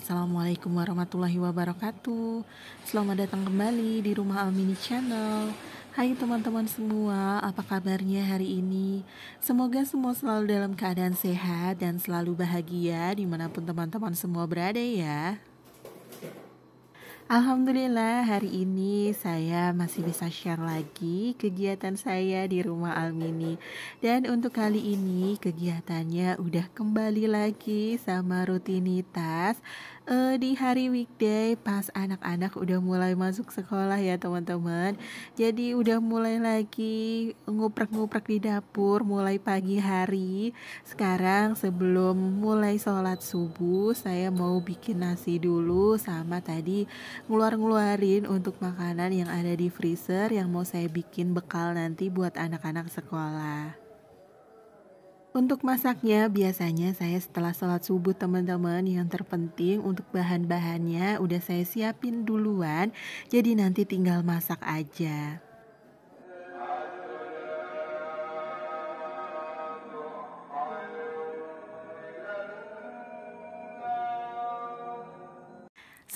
Assalamualaikum warahmatullahi wabarakatuh Selamat datang kembali di rumah Almini Channel Hai teman-teman semua, apa kabarnya hari ini? Semoga semua selalu dalam keadaan sehat dan selalu bahagia dimanapun teman-teman semua berada ya Alhamdulillah hari ini saya masih bisa share lagi kegiatan saya di rumah Almini Dan untuk kali ini kegiatannya udah kembali lagi sama rutinitas uh, Di hari weekday pas anak-anak udah mulai masuk sekolah ya teman-teman Jadi udah mulai lagi nguprek-nguprek di dapur mulai pagi hari Sekarang sebelum mulai sholat subuh saya mau bikin nasi dulu sama tadi ngeluar-ngeluarin untuk makanan yang ada di freezer yang mau saya bikin bekal nanti buat anak-anak sekolah. Untuk masaknya biasanya saya setelah sholat subuh teman-teman yang terpenting untuk bahan-bahannya udah saya siapin duluan jadi nanti tinggal masak aja.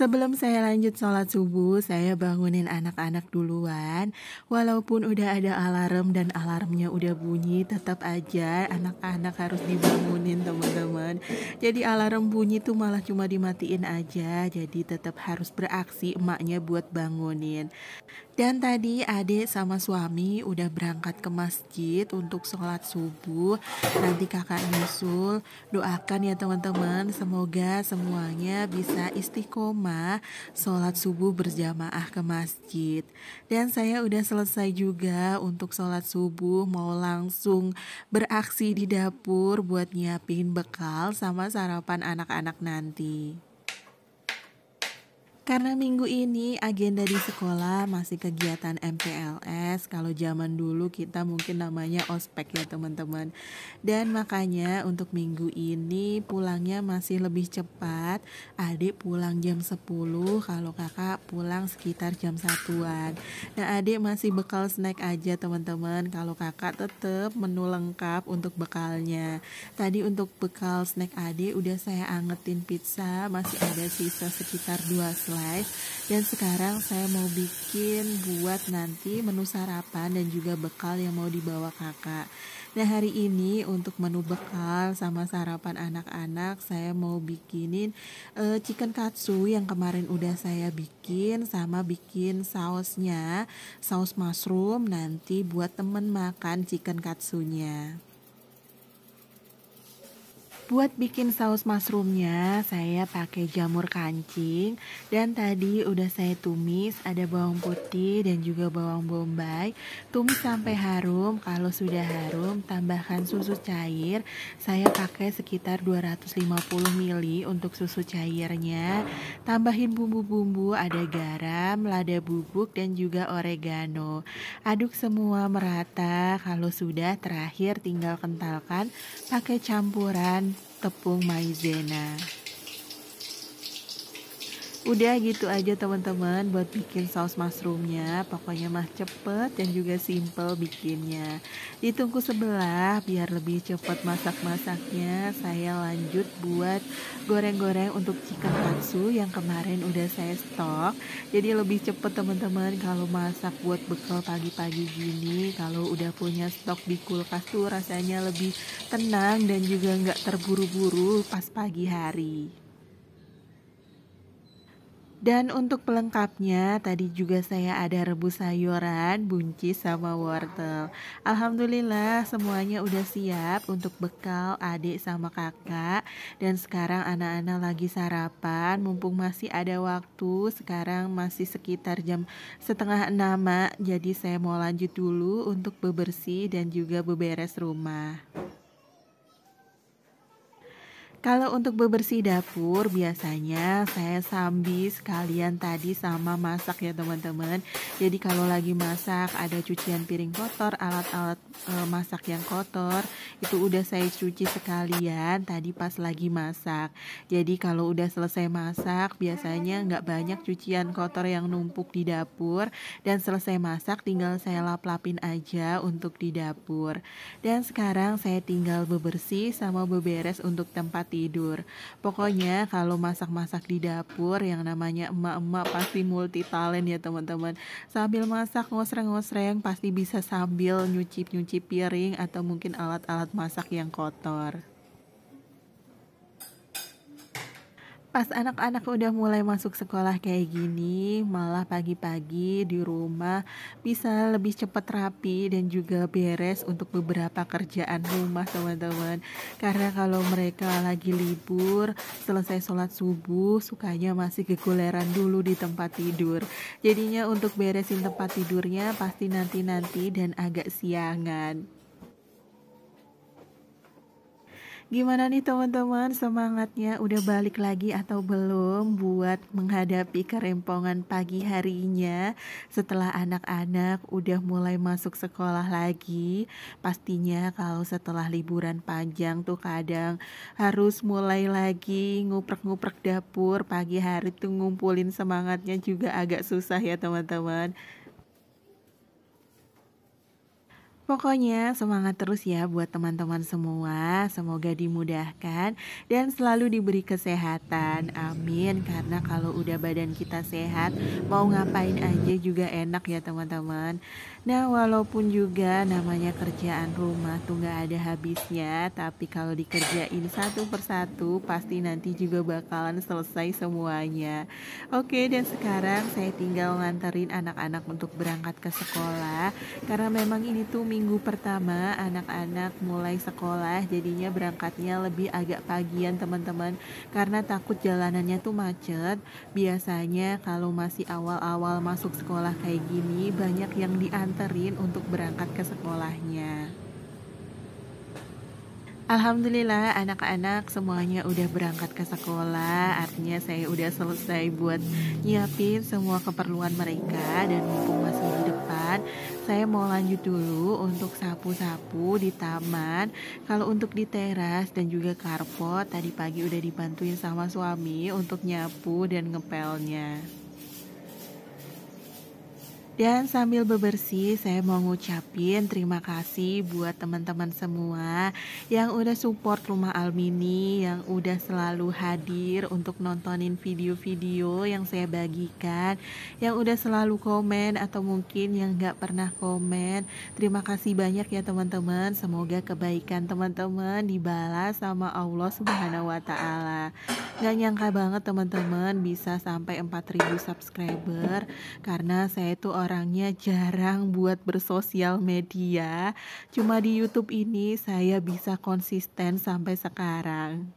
Sebelum saya lanjut sholat subuh, saya bangunin anak-anak duluan. Walaupun udah ada alarm dan alarmnya udah bunyi, tetap aja anak-anak harus dibangunin teman-teman. Jadi alarm bunyi tuh malah cuma dimatiin aja, jadi tetap harus beraksi emaknya buat bangunin. Dan tadi adik sama suami udah berangkat ke masjid untuk sholat subuh. Nanti kakak nyusul. Doakan ya teman-teman. Semoga semuanya bisa istiqomah sholat subuh berjamaah ke masjid. Dan saya udah selesai juga untuk sholat subuh. Mau langsung beraksi di dapur buat nyiapin bekal sama sarapan anak-anak nanti. Karena minggu ini agenda di sekolah masih kegiatan MPLS. Kalau zaman dulu kita mungkin namanya ospek ya teman-teman. Dan makanya untuk minggu ini pulangnya masih lebih cepat. Adik pulang jam 10, kalau kakak pulang sekitar jam 1-an. Nah, adik masih bekal snack aja teman-teman. Kalau kakak tetap menu lengkap untuk bekalnya. Tadi untuk bekal snack adik udah saya angetin pizza, masih ada sisa sekitar 2 slot Live dan sekarang saya mau bikin buat nanti menu sarapan dan juga bekal yang mau dibawa kakak Nah hari ini untuk menu bekal sama sarapan anak-anak saya mau bikinin uh, chicken katsu yang kemarin udah saya bikin sama bikin sausnya saus mushroom nanti buat temen makan chicken katsunya Buat bikin saus mushroomnya, saya pakai jamur kancing dan tadi udah saya tumis ada bawang putih dan juga bawang bombay. Tumis sampai harum, kalau sudah harum tambahkan susu cair. Saya pakai sekitar 250 ml untuk susu cairnya. Tambahin bumbu-bumbu ada garam, lada bubuk dan juga oregano. Aduk semua merata, kalau sudah terakhir tinggal kentalkan pakai campuran tapong maizena. Udah gitu aja teman-teman buat bikin saus mushroomnya. Pokoknya mah cepet dan juga simple bikinnya. Ditunggu sebelah biar lebih cepet masak-masaknya. Saya lanjut buat goreng-goreng untuk chicken katsu yang kemarin udah saya stok. Jadi lebih cepet teman-teman kalau masak buat bekal pagi-pagi gini. Kalau udah punya stok di kulkas tuh rasanya lebih tenang dan juga nggak terburu-buru pas pagi hari. Dan untuk pelengkapnya tadi juga saya ada rebus sayuran, buncis sama wortel. Alhamdulillah semuanya udah siap untuk bekal adik sama kakak. Dan sekarang anak-anak lagi sarapan, mumpung masih ada waktu. Sekarang masih sekitar jam setengah enam, jadi saya mau lanjut dulu untuk bebersih dan juga beberes rumah. Kalau untuk bebersih dapur biasanya saya sambi sekalian tadi sama masak ya teman-teman. Jadi kalau lagi masak ada cucian piring kotor, alat-alat e, masak yang kotor itu udah saya cuci sekalian tadi pas lagi masak. Jadi kalau udah selesai masak biasanya nggak banyak cucian kotor yang numpuk di dapur dan selesai masak tinggal saya lap-lapin aja untuk di dapur. Dan sekarang saya tinggal bebersih sama beberes untuk tempat tidur. Pokoknya kalau masak-masak di dapur yang namanya emak-emak pasti multi talent ya teman-teman. Sambil masak ngosreng-ngosreng pasti bisa sambil nyuci-nyuci piring atau mungkin alat-alat masak yang kotor. Pas anak-anak udah mulai masuk sekolah kayak gini, malah pagi-pagi di rumah bisa lebih cepat rapi dan juga beres untuk beberapa kerjaan rumah teman-teman. Karena kalau mereka lagi libur, selesai sholat subuh, sukanya masih keguleran dulu di tempat tidur. Jadinya untuk beresin tempat tidurnya pasti nanti-nanti dan agak siangan. Gimana nih teman-teman semangatnya udah balik lagi atau belum buat menghadapi kerempongan pagi harinya setelah anak-anak udah mulai masuk sekolah lagi. Pastinya kalau setelah liburan panjang tuh kadang harus mulai lagi nguprek-nguprek dapur pagi hari tuh ngumpulin semangatnya juga agak susah ya teman-teman. Pokoknya semangat terus ya buat teman-teman semua. Semoga dimudahkan dan selalu diberi kesehatan. Amin. Karena kalau udah badan kita sehat, mau ngapain aja juga enak ya teman-teman. Nah, walaupun juga namanya kerjaan rumah tuh nggak ada habisnya, tapi kalau dikerjain satu persatu pasti nanti juga bakalan selesai semuanya. Oke, dan sekarang saya tinggal nganterin anak-anak untuk berangkat ke sekolah karena memang ini tuh minggu pertama anak-anak mulai sekolah jadinya berangkatnya lebih agak pagian teman-teman karena takut jalanannya tuh macet. Biasanya kalau masih awal-awal masuk sekolah kayak gini banyak yang dianterin untuk berangkat ke sekolahnya. Alhamdulillah anak-anak semuanya udah berangkat ke sekolah Artinya saya udah selesai buat nyiapin semua keperluan mereka Dan mumpung masih di depan saya mau lanjut dulu untuk sapu-sapu di taman. Kalau untuk di teras dan juga karpot tadi pagi udah dibantuin sama suami untuk nyapu dan ngepelnya. Dan sambil bebersih, saya mau ngucapin terima kasih buat teman-teman semua yang udah support rumah Almini, yang udah selalu hadir untuk nontonin video-video yang saya bagikan, yang udah selalu komen atau mungkin yang gak pernah komen. Terima kasih banyak ya teman-teman. Semoga kebaikan teman-teman dibalas sama Allah Subhanahu wa taala. Gak nyangka banget teman-teman bisa sampai 4000 subscriber karena saya itu orang orangnya jarang buat bersosial media. Cuma di YouTube ini saya bisa konsisten sampai sekarang.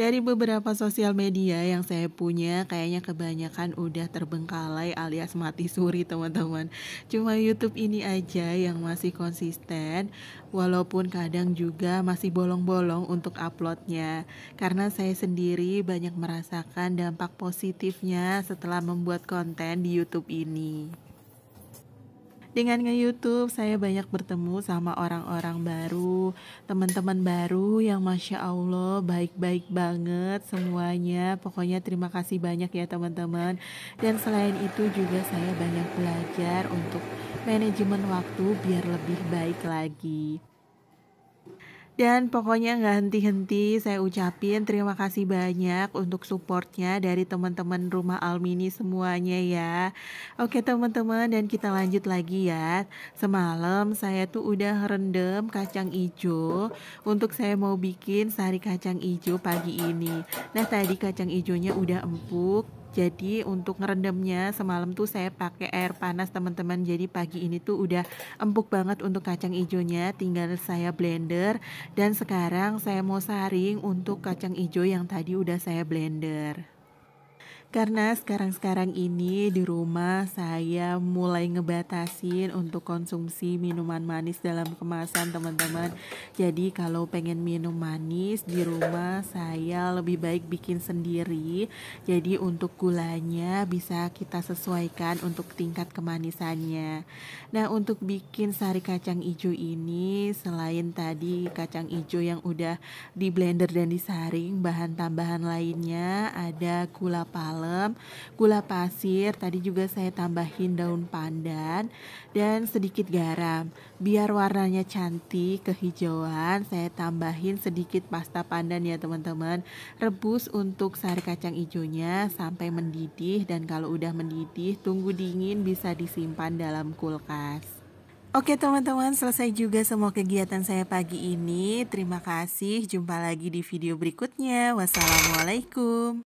Dari beberapa sosial media yang saya punya, kayaknya kebanyakan udah terbengkalai alias mati suri teman-teman. Cuma YouTube ini aja yang masih konsisten, walaupun kadang juga masih bolong-bolong untuk uploadnya. Karena saya sendiri banyak merasakan dampak positifnya setelah membuat konten di YouTube ini dengan nge-youtube saya banyak bertemu sama orang-orang baru teman-teman baru yang masya Allah baik-baik banget semuanya pokoknya terima kasih banyak ya teman-teman dan selain itu juga saya banyak belajar untuk manajemen waktu biar lebih baik lagi dan pokoknya nggak henti-henti saya ucapin terima kasih banyak untuk supportnya dari teman-teman rumah Almini semuanya ya. Oke teman-teman dan kita lanjut lagi ya. Semalam saya tuh udah rendem kacang ijo untuk saya mau bikin sari kacang ijo pagi ini. Nah tadi kacang ijonya udah empuk jadi untuk ngerendamnya semalam tuh saya pakai air panas teman-teman. Jadi pagi ini tuh udah empuk banget untuk kacang hijaunya. Tinggal saya blender dan sekarang saya mau saring untuk kacang hijau yang tadi udah saya blender. Karena sekarang-sekarang ini di rumah saya mulai ngebatasin untuk konsumsi minuman manis dalam kemasan teman-teman Jadi kalau pengen minum manis di rumah saya lebih baik bikin sendiri Jadi untuk gulanya bisa kita sesuaikan untuk tingkat kemanisannya Nah untuk bikin sari kacang hijau ini selain tadi kacang hijau yang udah di blender dan disaring Bahan tambahan lainnya ada gula pala malam, gula pasir, tadi juga saya tambahin daun pandan dan sedikit garam. Biar warnanya cantik, kehijauan, saya tambahin sedikit pasta pandan ya teman-teman. Rebus untuk sari kacang hijaunya sampai mendidih dan kalau udah mendidih tunggu dingin bisa disimpan dalam kulkas. Oke teman-teman, selesai juga semua kegiatan saya pagi ini. Terima kasih, jumpa lagi di video berikutnya. Wassalamualaikum.